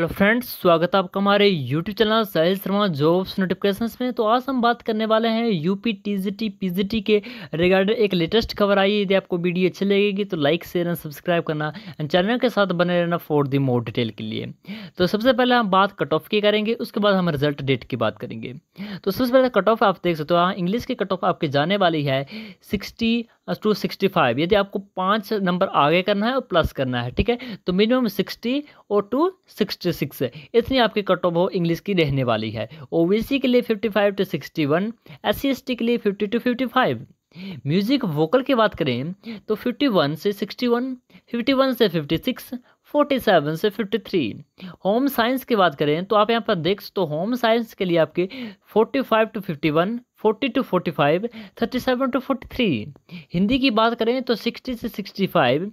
Hello friends स्वागत है आपका हमारे YouTube channel Sahil Sharma jobs notification में तो आज हम बात करने वाले हैं यूपी टीजीटी पीजीटी के रिगार्डिंग एक लेटेस्ट खबर आई यदि आपको वीडियो अच्छी लगेगी तो लाइक शेयर एंड सब्सक्राइब करना एंड चैनल के साथ बने रहना फॉर दी मोर डिटेल के लिए तो सबसे पहले हम बात कट ऑफ की करेंगे उसके बाद हम रिजल्ट डेट की बात करेंगे तो सबसे पहले कट ऑफ आप देख सकते हो हाँ इंग्लिश की कट ऑफ आपके जाने वाली है सिक्सटी टू सिक्सटी फाइव यदि आपको पाँच नंबर आगे करना है और प्लस करना है ठीक है तो मिनिमम सिक्सटी और टू सिक्सटी टू सिक्स इतनी आपकी कट ऑफ हो इंग्लिश की रहने वाली है ओबीसी के लिए fifty five to sixty one S C S T के लिए fifty to fifty five music vocal की बात करें तो फिफ्टी वन से सिक्सटी वन फिफ्टी वन से फिफ्टी सिक्स फोर्टी सेवन से फिफ्टी थ्री होम साइंस की बात करें तो आप यहाँ पर देख सकते हो होम साइंस के लिए आपके forty five to fifty one forty two forty five thirty seven to forty three Hindi की बात करें तो सिक्सटी से sixty five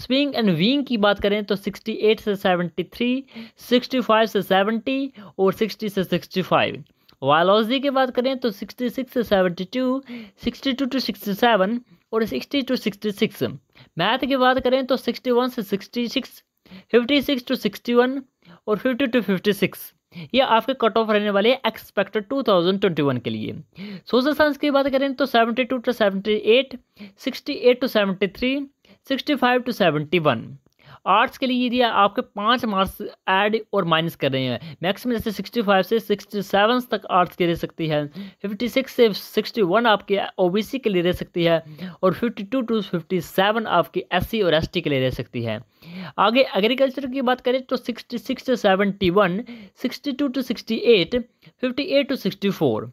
swing and wing की बात करें तो 68 से 73, 65 से 70 और 60 से 65। फाइव वायलॉजी की बात करें तो 66 से 72, 62 टू 67 और 60 टू 66। मैथ की बात करें तो 61 से 66, 56 टू 61 और 50 टू 56। ये आपके कट ऑफ रहने वाले एक्सपेक्टेड 2021 के लिए सोशल साइंस की बात करें तो 72 to 78, 68 to 73, sixty five to seventy one arts के लिए ये दिया आपके पाँच मार्क्स ऐड और माइनस कर रहे हैं मैक्सिमम जैसे सिक्सटी फाइव से सिक्सटी सेवन तक आर्ट्स के रह सकती है फिफ्टी सिक्स से सिक्सटी वन बी सी के लिए रह सकती है और fifty two two fifty seven आपकी सी और टी के लिए रह सकती है आगे एग्रीकल्चर की बात करें तो सिक्सटी सिक्स से seventy one sixty two two sixty eight fifty eight two sixty four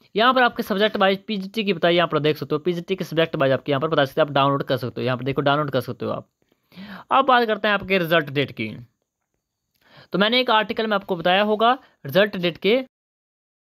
यहाँ पर आपके सब्जेक्ट वाइज पीजीटी की बताइए यहाँ पर देख सकते हो पीजीटी के सब्जेक्ट वाइज आपके यहाँ पर बता सकते हो आप डाउनलोड कर सकते हो यहाँ पर देखो डाउनलोड कर सकते हो आप अब बात करते हैं आपके रिजल्ट डेट की तो मैंने एक आर्टिकल में आपको बताया होगा रिजल्ट डेट के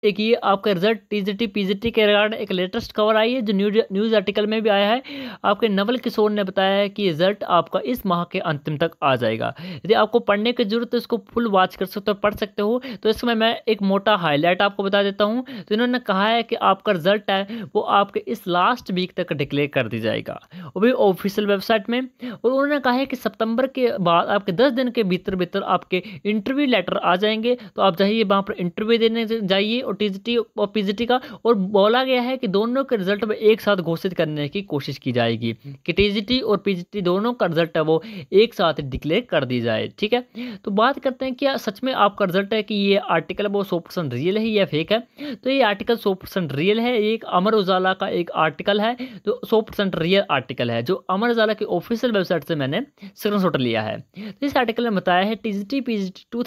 एक ये आपका रिजल्ट टीजीटी पीजीटी के रिगार्ड एक लेटेस्ट खबर आई है जो न्यूज न्यूज़ आर्टिकल में भी आया है आपके नवल किशोर ने बताया है कि रिजल्ट आपका इस माह के अंतिम तक आ जाएगा यदि आपको पढ़ने की जरूरत है तो इसको फुल वॉच कर सकते हो पढ़ सकते हो तो इसमें मैं एक मोटा हाईलाइट आपको बता देता हूँ तो इन्होंने कहा है कि आपका रिजल्ट है वो आपके इस लास्ट वीक तक डिक्लेयर कर दी जाएगा वो भी ऑफिशियल वेबसाइट में और उन्होंने कहा है कि सितंबर के बाद आपके दस दिन के भीतर भीतर आपके इंटरव्यू लेटर आ जाएंगे तो आप जाइए वहाँ पर इंटरव्यू देने जाइए और टीजीटी और पीजीटी का और बोला गया है कि दोनों के रिजल्ट में एक साथ घोषित करने की कोशिश की जाएगी कि टीजीटी और पीजीटी दोनों का रिजल्ट है वो एक साथ डिक्लेयर कर दी जाए ठीक है तो बात करते हैं क्या सच में आपका रिजल्ट है कि ये आर्टिकल वो सौ रियल है या फेक है तो ये आर्टिकल सौ रियल है एक अमर उजाला का एक आर्टिकल है जो सौ रियल आर्टिकल है जो अमर उजाला की ऑफिशियल वेबसाइट से मैंने स्क्रीन लिया है तो इस आर्टिकल में बताया है T G two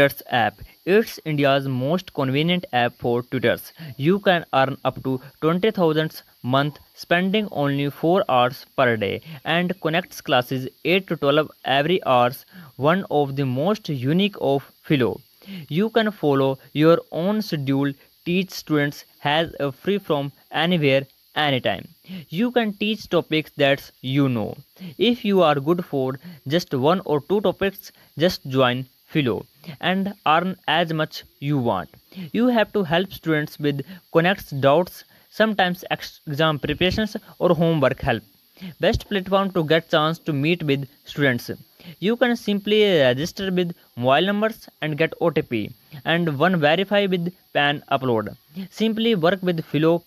Tutors app. It's India's most convenient app for tutors. You can earn up to 20,000 month spending only 4 hours per day and connects classes 8 to 12 every hours. One of the most unique of Philo. You can follow your own schedule, teach students has a free from anywhere anytime. You can teach topics that you know. If you are good for just one or two topics, just join fellow and earn as much you want. You have to help students with connects, doubts, sometimes exam preparations or homework help. Best platform to get chance to meet with students. You can simply register with mobile numbers and get OTP and one verify with PAN upload. Simply work with fellow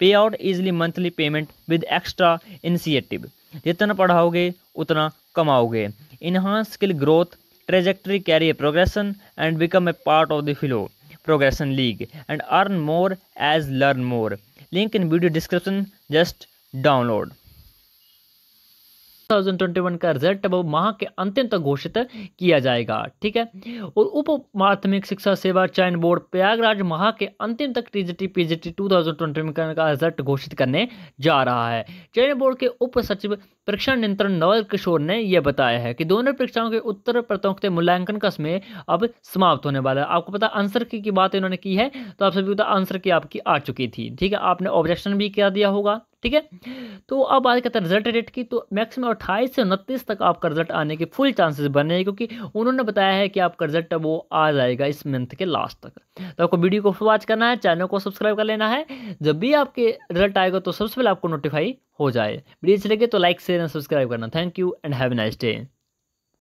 pay out easily monthly payment with extra initiative जितना पढ़ाओगे उतना कमाओगे enhance skill growth trajectory carry a progression and become a part of the flow Progression League and earn more as learn more. Link in video description, just download. 2021 का result वो माह के अंतिम तक घोषित किया जाएगा ठीक है और उप माध्यमिक शिक्षा सेवा चयन बोर्ड प्रयागराज माह के अंतिम तक टीजीटी पीजीटी 2021 का रिजल्ट घोषित करने जा रहा है चयन बोर्ड के उप सचिव परीक्षा नियंत्रण नवल किशोर ने यह बताया है कि दोनों परीक्षाओं के उत्तर प्रतियोगिता मूल्यांकन का समय अब समाप्त होने वाला है आपको पता आंसर की, की बात इन्होंने की है तो आप सभी आंसर की आपकी आ चुकी थी ठीक है आपने ऑब्जेक्शन भी क्या दिया होगा ठीक है तो अब बात करते हैं रिजल्ट रेट की तो मैक्सिमम अट्ठाईस से उनतीस तक आपका रिजल्ट आने के फुल चांसेस बने हैं क्योंकि उन्होंने बताया है कि आपका रिजल्ट वो आ जाएगा इस मंथ के लास्ट तक तो आपको वीडियो को वॉच करना है चैनल को सब्सक्राइब कर लेना है जब भी आपके रिजल्ट आएगा तो सबसे पहले आपको नोटिफाई हो जाए वीडियो अच्छी लगे तो लाइक शेयर एंड सब्सक्राइब करना thank you and have nice day